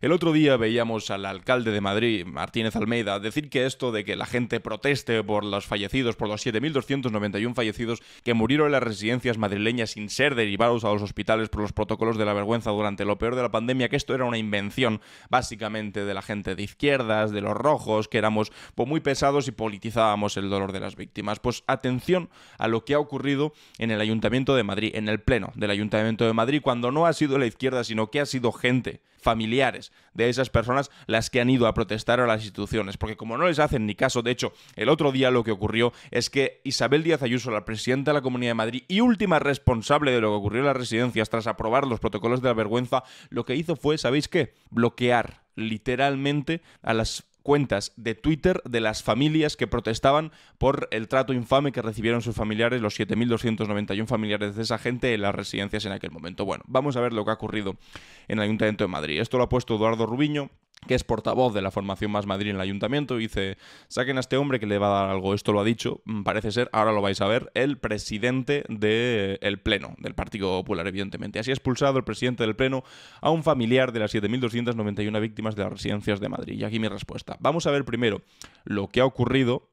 El otro día veíamos al alcalde de Madrid, Martínez Almeida, decir que esto de que la gente proteste por los fallecidos, por los 7.291 fallecidos que murieron en las residencias madrileñas sin ser derivados a los hospitales por los protocolos de la vergüenza durante lo peor de la pandemia, que esto era una invención básicamente de la gente de izquierdas, de los rojos, que éramos pues, muy pesados y politizábamos el dolor de las víctimas. Pues atención a lo que ha ocurrido en el Ayuntamiento de Madrid, en el Pleno del Ayuntamiento de Madrid, cuando no ha sido la izquierda, sino que ha sido gente familiares de esas personas las que han ido a protestar a las instituciones, porque como no les hacen ni caso, de hecho, el otro día lo que ocurrió es que Isabel Díaz Ayuso, la presidenta de la Comunidad de Madrid y última responsable de lo que ocurrió en las residencias tras aprobar los protocolos de la vergüenza, lo que hizo fue, ¿sabéis qué? Bloquear literalmente a las cuentas de Twitter de las familias que protestaban por el trato infame que recibieron sus familiares, los 7.291 familiares de esa gente en las residencias en aquel momento. Bueno, vamos a ver lo que ha ocurrido en el Ayuntamiento de Madrid. Esto lo ha puesto Eduardo Rubiño que es portavoz de la formación Más Madrid en el ayuntamiento, dice, saquen a este hombre que le va a dar algo, esto lo ha dicho, mm, parece ser, ahora lo vais a ver, el presidente del Pleno, del Partido Popular, evidentemente. Así ha expulsado el presidente del Pleno a un familiar de las 7.291 víctimas de las residencias de Madrid. Y aquí mi respuesta. Vamos a ver primero lo que ha ocurrido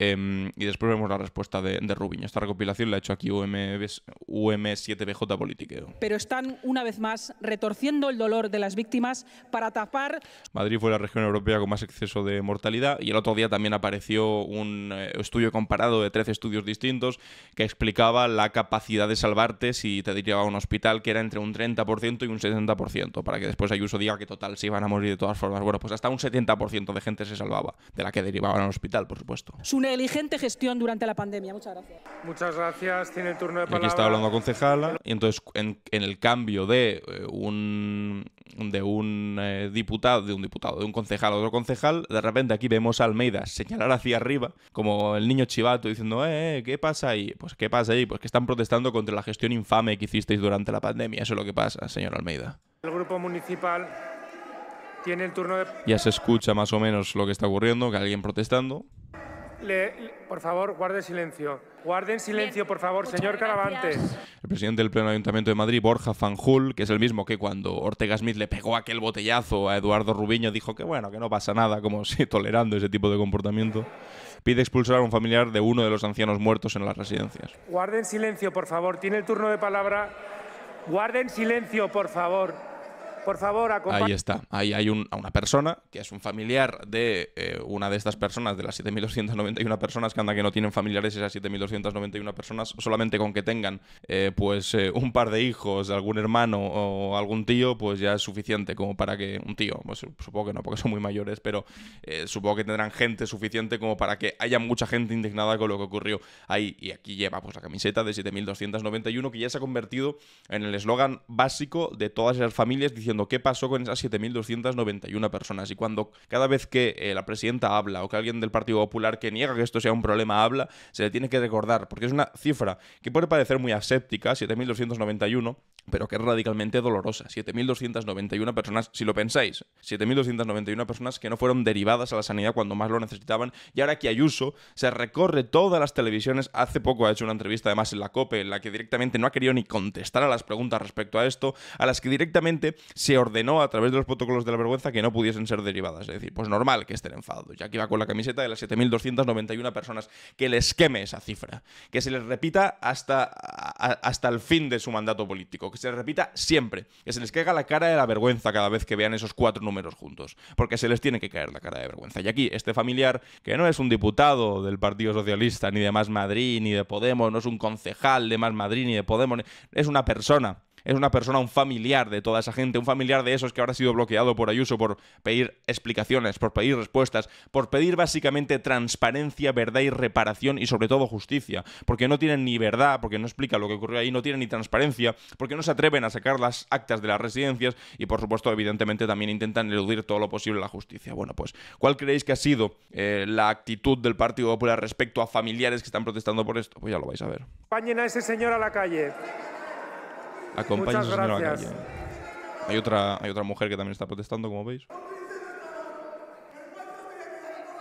Em, y después vemos la respuesta de, de Rubiño. Esta recopilación la ha hecho aquí UM, 7 bj Politiqueo. Pero están, una vez más, retorciendo el dolor de las víctimas para tapar. Madrid fue la región europea con más exceso de mortalidad y el otro día también apareció un eh, estudio comparado de 13 estudios distintos que explicaba la capacidad de salvarte si te derivaba a un hospital que era entre un 30% y un 70%, para que después Ayuso diga que total se iban a morir de todas formas. Bueno, pues hasta un 70% de gente se salvaba, de la que derivaban al hospital, por supuesto inteligente gestión durante la pandemia. Muchas gracias. Muchas gracias. Tiene el turno de palabra. Aquí está hablando la concejala. Y entonces, en, el cambio de eh, un de un eh, diputado, de un diputado, de un concejal a otro concejal, de repente aquí vemos a Almeida señalar hacia arriba, como el niño chivato diciendo, eh, eh ¿qué pasa ahí? Pues, ¿qué pasa ahí? Pues que están protestando contra la gestión infame que hicisteis durante la pandemia. Eso es lo que pasa, señor Almeida. El grupo municipal tiene el turno de... Ya se escucha más o menos lo que está ocurriendo, que alguien protestando por favor, guarde silencio. Guarden silencio, por favor, señor Caravantes. El presidente del Pleno Ayuntamiento de Madrid, Borja Fanjul, que es el mismo que cuando Ortega Smith le pegó aquel botellazo a Eduardo Rubiño, dijo que bueno, que no pasa nada, como si tolerando ese tipo de comportamiento, pide expulsar a un familiar de uno de los ancianos muertos en las residencias. Guarden silencio, por favor. Tiene el turno de palabra. Guarden silencio, por favor favor, Ahí está. Ahí hay un, una persona que es un familiar de eh, una de estas personas, de las 7.291 personas que anda que no tienen familiares, esas 7.291 personas, solamente con que tengan eh, pues eh, un par de hijos, algún hermano o algún tío, pues ya es suficiente como para que un tío, pues, supongo que no, porque son muy mayores, pero supongo que tendrán gente suficiente como para que haya mucha gente indignada con lo que ocurrió ahí. Y aquí lleva pues, la camiseta de 7.291 que ya se ha convertido en el eslogan básico de todas esas familias diciendo qué pasó con esas 7.291 personas. Y cuando cada vez que eh, la presidenta habla o que alguien del Partido Popular que niega que esto sea un problema habla, se le tiene que recordar, porque es una cifra que puede parecer muy aséptica, 7.291, pero que es radicalmente dolorosa. 7.291 personas, si lo pensáis, 7.291 personas que no fueron derivadas a la sanidad cuando más lo necesitaban. Y ahora que Ayuso se recorre todas las televisiones, hace poco ha hecho una entrevista además en la COPE, en la que directamente no ha querido ni contestar a las preguntas respecto a esto, a las que directamente se ordenó a través de los protocolos de la vergüenza que no pudiesen ser derivadas. Es decir, pues normal que estén enfadados. Ya aquí va con la camiseta de las 7.291 personas, que les queme esa cifra, que se les repita hasta, hasta el fin de su mandato político, que se les repita siempre, que se les caiga la cara de la vergüenza cada vez que vean esos cuatro números juntos, porque se les tiene que caer la cara de vergüenza. Y aquí, este familiar, que no es un diputado del Partido Socialista, ni de Más Madrid, ni de Podemos, no es un concejal de Más Madrid, ni de Podemos, es una persona es una persona, un familiar de toda esa gente, un familiar de esos que habrá sido bloqueado por Ayuso por pedir explicaciones, por pedir respuestas, por pedir básicamente transparencia, verdad y reparación y sobre todo justicia, porque no tienen ni verdad, porque no explica lo que ocurrió ahí, no tienen ni transparencia, porque no se atreven a sacar las actas de las residencias y por supuesto evidentemente también intentan eludir todo lo posible la justicia. Bueno, pues ¿cuál creéis que ha sido eh, la actitud del Partido Popular respecto a familiares que están protestando por esto? Pues ya lo vais a ver. Pañen a ese señor a la calle. Acompáñenos a Hay otra, hay otra mujer que también está protestando, como veis.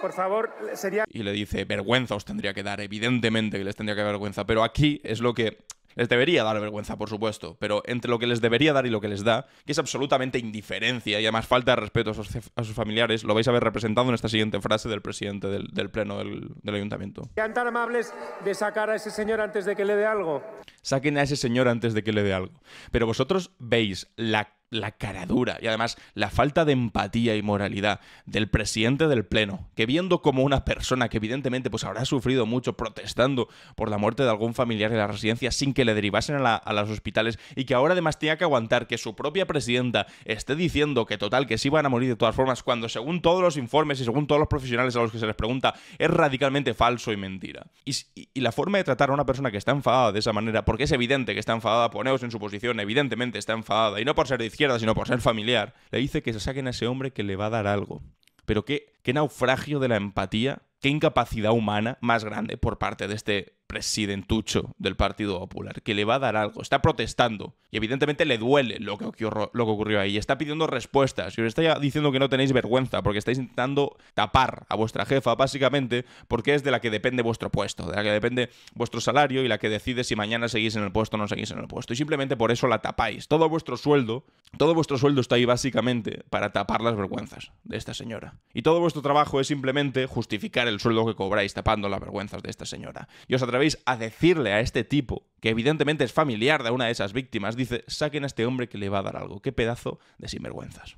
Por favor, sería... Y le dice, vergüenza os tendría que dar, evidentemente que les tendría que dar vergüenza, pero aquí es lo que les debería dar vergüenza, por supuesto, pero entre lo que les debería dar y lo que les da, que es absolutamente indiferencia y además falta de respeto a sus, familiares, lo vais a ver representado en esta siguiente frase del presidente del, Pleno del, Ayuntamiento. Sean tan amables de sacar a ese señor antes de que le dé algo. Saquen a ese señor antes de que le dé algo. Pero vosotros veis la la cara dura y además la falta de empatía y moralidad del presidente del Pleno, que viendo como una persona que evidentemente pues habrá sufrido mucho protestando por la muerte de algún familiar en la residencia sin que le derivasen a, los hospitales y que ahora además tenga que aguantar que su propia presidenta esté diciendo que total que sí iban a morir de todas formas cuando según todos los informes y según todos los profesionales a los que se les pregunta es radicalmente falso y mentira. Y, la forma de tratar a una persona que está enfadada de esa manera, porque es evidente que está enfadada, poneos en su posición, evidentemente está enfadada y no por ser de sino por ser familiar, le dice que se saquen a ese hombre que le va a dar algo. Pero qué, qué naufragio de la empatía, qué incapacidad humana más grande por parte de este presidentucho del Partido Popular, que le va a dar algo, está protestando y evidentemente le duele lo que, ocurrió, lo que ocurrió ahí, está pidiendo respuestas y os está diciendo que no tenéis vergüenza porque estáis intentando tapar a vuestra jefa básicamente porque es de la que depende vuestro puesto, de la que depende vuestro salario y la que decide si mañana seguís en el puesto o no seguís en el puesto y simplemente por eso la tapáis, todo vuestro sueldo, todo vuestro sueldo está ahí básicamente para tapar las vergüenzas de esta señora y todo vuestro trabajo es simplemente justificar el sueldo que cobráis tapando las vergüenzas de esta señora. Y os a decirle a este tipo, que evidentemente es familiar de una de esas víctimas, dice, saquen a este hombre que le va a dar algo. Qué pedazo de sinvergüenzas.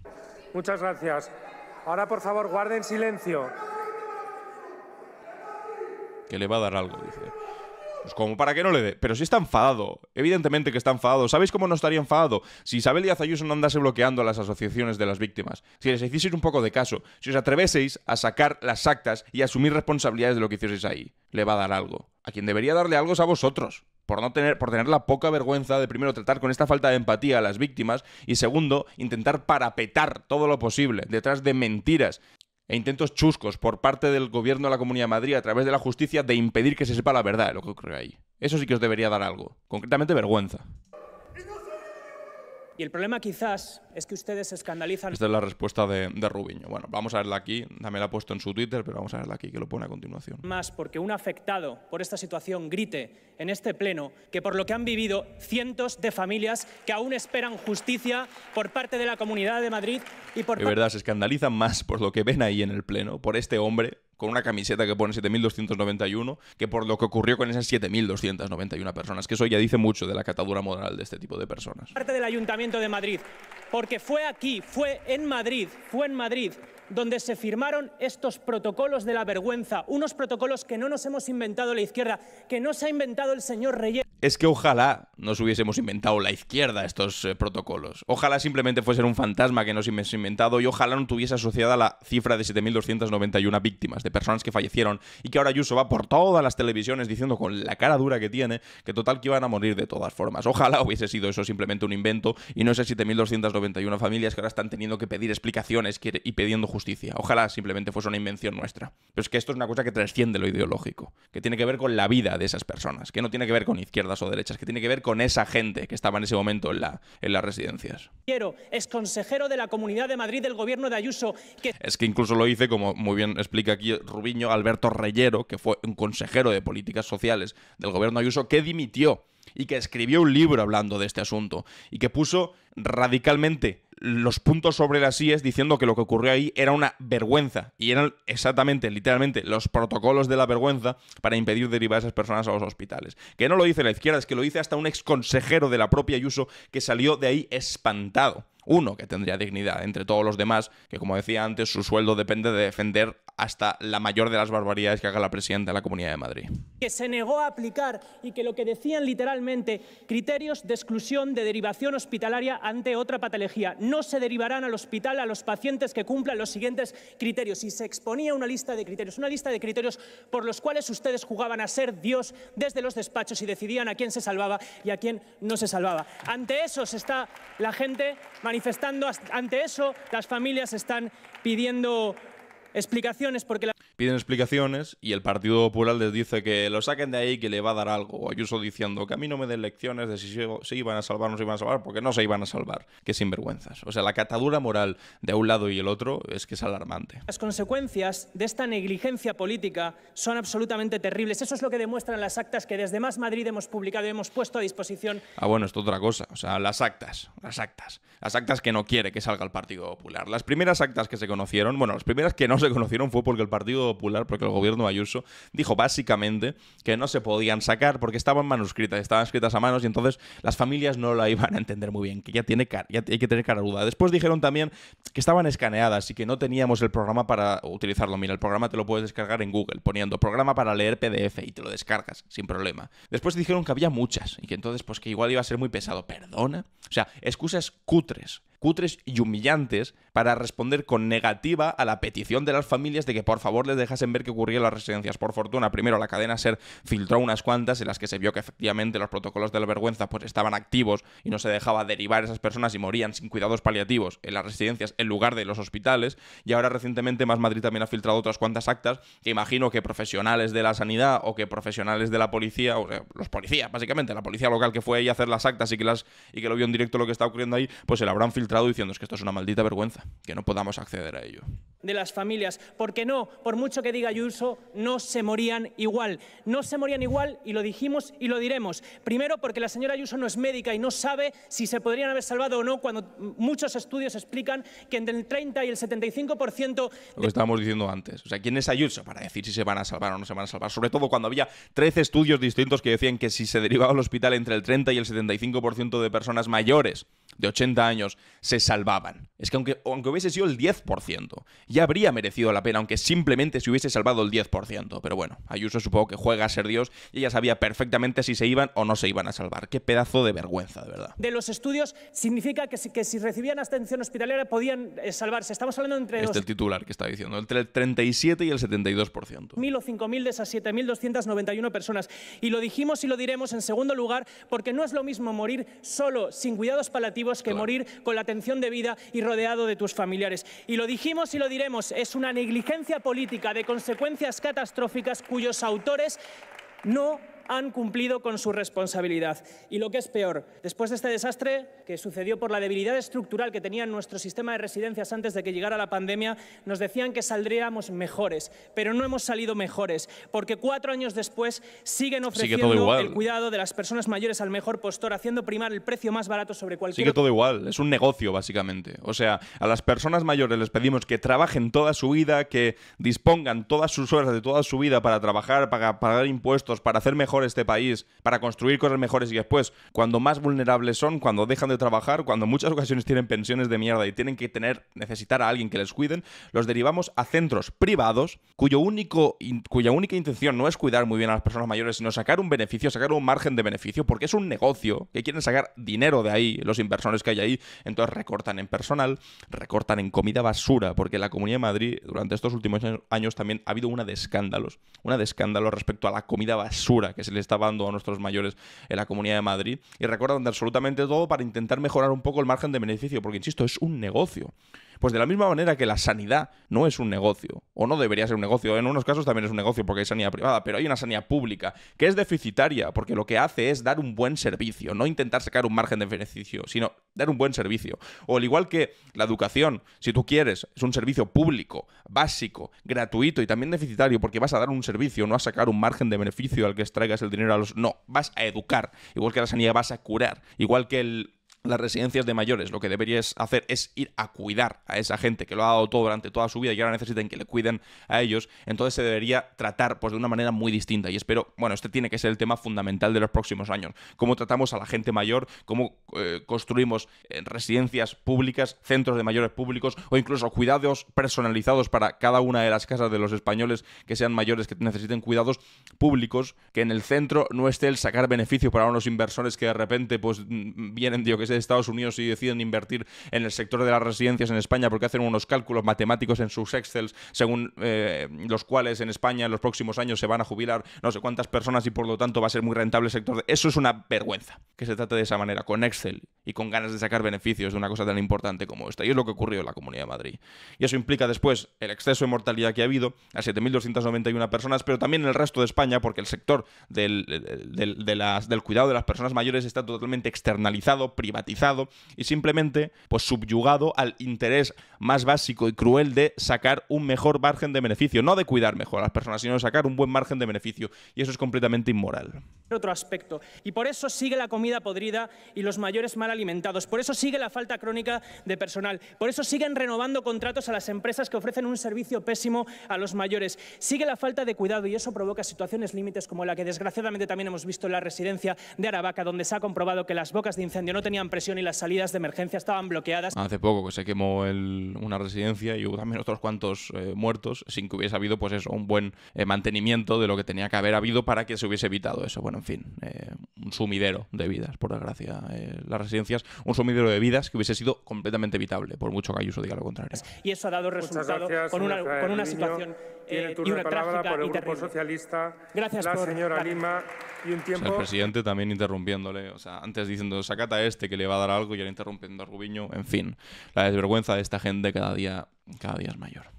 Muchas gracias. Ahora, por favor, guarden silencio. Que le va a dar algo, dice. Pues como para que no le dé. Pero si está enfadado. Evidentemente que está enfadado. ¿Sabéis cómo no estaría enfadado? Si Isabel Díaz Ayuso no andase bloqueando a las asociaciones de las víctimas. Si les hicieseis un poco de caso. Si os atreveseis a sacar las actas y asumir responsabilidades de lo que hicieseis ahí. Le va a dar algo. A quien debería darle algo es a vosotros por no tener por tener la poca vergüenza de primero tratar con esta falta de empatía a las víctimas y segundo intentar parapetar todo lo posible detrás de mentiras e intentos chuscos por parte del gobierno de la Comunidad de Madrid a través de la justicia de impedir que se sepa la verdad lo que ocurre ahí. Eso sí que os debería dar algo, concretamente vergüenza. Y el problema quizás es que ustedes se escandalizan... Esta es la respuesta de, Rubiño. Bueno, vamos a verla aquí. También la ha puesto en su Twitter, pero vamos a verla aquí, que lo pone a continuación. Más porque un afectado por esta situación grite en este pleno que por lo que han vivido cientos de familias que aún esperan justicia por parte de la Comunidad de Madrid y por... De verdad, se escandalizan más por lo que ven ahí en el pleno, por este hombre con una camiseta que pone 7291 que por lo que ocurrió con esas 7291 personas, que eso ya dice mucho de la catadura moral de este tipo de personas. Parte del Ayuntamiento de Madrid, porque fue aquí, fue en Madrid, fue en Madrid donde se firmaron estos protocolos de la vergüenza, unos protocolos que no nos hemos inventado la izquierda, que no se ha inventado el señor Reyes. Es que ojalá nos hubiésemos inventado la izquierda estos eh, protocolos. Ojalá simplemente fuese un fantasma que nos hemos inventado y ojalá no tuviese asociada la cifra de 7.291 víctimas, de personas que fallecieron y que ahora Ayuso va por todas las televisiones diciendo con la cara dura que tiene que total que iban a morir de todas formas. Ojalá hubiese sido eso simplemente un invento y no esas 7.291 familias que ahora están teniendo que pedir explicaciones y pidiendo justicia Ojalá simplemente fuese una invención nuestra. Pero es que esto es una cosa que trasciende lo ideológico, que tiene que ver con la vida de esas personas, que no tiene que ver con izquierdas o derechas, que tiene que ver con esa gente que estaba en ese momento en, las residencias. Quiero, consejero de la Comunidad de Madrid del gobierno de Ayuso. Que... Es que incluso lo hice, como muy bien explica aquí Rubiño, Alberto Reyero, que fue un consejero de políticas sociales del gobierno de Ayuso, que dimitió y que escribió un libro hablando de este asunto y que puso radicalmente los puntos sobre las IES diciendo que lo que ocurrió ahí era una vergüenza y eran exactamente, literalmente, los protocolos de la vergüenza para impedir derivar a esas personas a los hospitales. Que no lo dice la izquierda, es que lo dice hasta un ex consejero de la propia Ayuso que salió de ahí espantado uno que tendría dignidad entre todos los demás, que como decía antes, su sueldo depende de defender hasta la mayor de las barbaridades que haga la presidenta de la Comunidad de Madrid. Que se negó a aplicar y que lo que decían literalmente, criterios de exclusión de derivación hospitalaria ante otra patología. No se derivarán al hospital a los pacientes que cumplan los siguientes criterios. Y se exponía una lista de criterios, una lista de criterios por los cuales ustedes jugaban a ser Dios desde los despachos y decidían a quién se salvaba y a quién no se salvaba. Ante eso está la gente manifestando ante eso, las familias están pidiendo explicaciones porque las piden explicaciones y el Partido Popular les dice que lo saquen de ahí, que le va a dar algo. Ayuso diciendo que a mí no me den lecciones de si se, iban a salvar o no se iban a salvar, porque no se iban a salvar. Qué sinvergüenzas. O sea, la catadura moral de un lado y el otro es que es alarmante. Las consecuencias de esta negligencia política son absolutamente terribles. Eso es lo que demuestran las actas que desde Más Madrid hemos publicado y hemos puesto a disposición. Ah, bueno, esto es otra cosa. O sea, las actas, las actas. Las actas que no quiere que salga el Partido Popular. Las primeras actas que se conocieron, bueno, las primeras que no se conocieron fue porque el Partido Popular, porque el gobierno Ayuso dijo básicamente que no se podían sacar porque estaban manuscritas, estaban escritas a manos y entonces las familias no la iban a entender muy bien, que ya, tiene cara, ya hay que tener cara duda. Después dijeron también que estaban escaneadas y que no teníamos el programa para utilizarlo. Mira, el programa te lo puedes descargar en Google poniendo programa para leer PDF y te lo descargas sin problema. Después dijeron que había muchas y que entonces pues que igual iba a ser muy pesado. Perdona. O sea, excusas cutres cutres y humillantes para responder con negativa a la petición de las familias de que por favor les dejasen ver qué ocurría en las residencias. Por fortuna, primero la cadena SER filtró unas cuantas en las que se vio que efectivamente los protocolos de la vergüenza pues estaban activos y no se dejaba derivar esas personas y morían sin cuidados paliativos en las residencias en lugar de los hospitales. Y ahora recientemente Más Madrid también ha filtrado otras cuantas actas que imagino que profesionales de la sanidad o que profesionales de la policía, o los policías básicamente, la policía local que fue ahí a hacer las actas y que, las, y que lo vio en directo lo que está ocurriendo ahí, pues se la habrán filtrado diciendo es que esto es una maldita vergüenza, que no podamos acceder a ello. De las familias, porque no, por mucho que diga Ayuso, no se morían igual. No se morían igual y lo dijimos y lo diremos. Primero, porque la señora Ayuso no es médica y no sabe si se podrían haber salvado o no, cuando muchos estudios explican que entre el 30 y el 75%. De... Lo que estábamos diciendo antes. O sea, ¿quién es Ayuso para decir si se van a salvar o no se van a salvar? Sobre todo cuando había 13 estudios distintos que decían que si se derivaba al hospital entre el 30 y el 75% de personas mayores de 80 años se salvaban. Es que aunque, aunque hubiese sido el 10%, ya habría merecido la pena, aunque simplemente se hubiese salvado el 10%. Pero bueno, Ayuso supongo que juega a ser Dios y ella sabía perfectamente si se iban o no se iban a salvar. Qué pedazo de vergüenza, de verdad. De los estudios significa que si, que si recibían atención hospitalaria podían eh, salvarse. Estamos hablando entre... dos... Este el titular que está diciendo, entre el 37 y el 72%. 1.000 o 5.000 de esas 7.291 personas. Y lo dijimos y lo diremos en segundo lugar, porque no es lo mismo morir solo sin cuidados palativos que morir con la de vida y rodeado de tus familiares. Y lo dijimos y lo diremos, es una negligencia política de consecuencias catastróficas cuyos autores no han cumplido con su responsabilidad. Y lo que es peor, después de este desastre que sucedió por la debilidad estructural que tenía nuestro sistema de residencias antes de que llegara la pandemia, nos decían que saldríamos mejores, pero no hemos salido mejores, porque cuatro años después siguen ofreciendo el cuidado de las personas mayores al mejor postor, haciendo primar el precio más barato sobre cualquier... Sigue todo igual, es un negocio básicamente. O sea, a las personas mayores les pedimos que trabajen toda su vida, que dispongan todas sus horas de toda su vida para trabajar, para pagar impuestos, para hacer mejor este país, para construir cosas mejores y después, cuando más vulnerables son, cuando dejan de trabajar, cuando muchas ocasiones tienen pensiones de mierda y tienen que tener, necesitar a alguien que les cuiden, los derivamos a centros privados cuyo único, cuya única intención no es cuidar muy bien a las personas mayores, sino sacar un beneficio, sacar un margen de beneficio, porque es un negocio que quieren sacar dinero de ahí, los inversores que hay ahí, entonces recortan en personal, recortan en comida basura, porque la Comunidad de Madrid durante estos últimos años también ha habido una de escándalos, una de escándalos respecto a la comida basura que se le estaba dando a nuestros mayores en la Comunidad de Madrid. Y recuerda absolutamente todo para intentar mejorar un poco el margen de beneficio, porque insisto, es un negocio. Pues de la misma manera que la sanidad no es un negocio, o no debería ser un negocio, en unos casos también es un negocio porque hay sanidad privada, pero hay una sanidad pública que es deficitaria porque lo que hace es dar un buen servicio, no intentar sacar un margen de beneficio, sino dar un buen servicio. O al igual que la educación, si tú quieres, es un servicio público, básico, gratuito y también deficitario porque vas a dar un servicio, no a sacar un margen de beneficio al que extraigas el dinero a los... No, vas a educar, igual que la sanidad vas a curar, igual que el las residencias de mayores. Lo que debería hacer es ir a cuidar a esa gente que lo ha dado todo durante toda su vida y ahora necesiten que le cuiden a ellos. Entonces se debería tratar pues, de una manera muy distinta. Y espero, bueno, este tiene que ser el tema fundamental de los próximos años. Cómo tratamos a la gente mayor, cómo eh, construimos eh, residencias públicas, centros de mayores públicos o incluso cuidados personalizados para cada una de las casas de los españoles que sean mayores, que necesiten cuidados públicos, que en el centro no esté el sacar beneficio para unos inversores que de repente pues mm, vienen, digo que de Estados Unidos y deciden invertir en el sector de las residencias en España porque hacen unos cálculos matemáticos en sus Excel según eh, los cuales en España en los próximos años se van a jubilar no sé cuántas personas y por lo tanto va a ser muy rentable el sector. Eso es una vergüenza que se trate de esa manera, con Excel y con ganas de sacar beneficios de una cosa tan importante como esta. Y es lo que ocurrió en la Comunidad de Madrid. Y eso implica después el exceso de mortalidad que ha habido a 7.291 personas, pero también en el resto de España porque el sector del, del cuidado de las personas mayores está totalmente externalizado, privatizado y simplemente pues subyugado al interés más básico y cruel de sacar un mejor margen de beneficio, no de cuidar mejor a las personas, sino de sacar un buen margen de beneficio y eso es completamente inmoral otro aspecto. Y por eso sigue la comida podrida y los mayores mal alimentados. Por eso sigue la falta crónica de personal. Por eso siguen renovando contratos a las empresas que ofrecen un servicio pésimo a los mayores. Sigue la falta de cuidado y eso provoca situaciones límites como la que desgraciadamente también hemos visto en la residencia de Aravaca, donde se ha comprobado que las bocas de incendio no tenían presión y las salidas de emergencia estaban bloqueadas. Hace poco que se quemó una residencia y hubo también otros cuantos eh, muertos sin que hubiese habido pues eso, un buen eh, mantenimiento de lo que tenía que haber habido para que se hubiese evitado eso. Bueno, en fin, eh, un sumidero de vidas, por desgracia. Eh, las residencias, un sumidero de vidas que hubiese sido completamente evitable, por mucho que Ayuso diga lo contrario. Y eso ha dado resultado con, una, con una situación eh, y una trágica por el Grupo Socialista, gracias la señora Lima y un tiempo... el presidente también interrumpiéndole, o sea, antes diciendo, sacata a este que le va a dar algo y ahora interrumpiendo a Rubiño, en fin. La desvergüenza de esta gente cada día, cada día es mayor.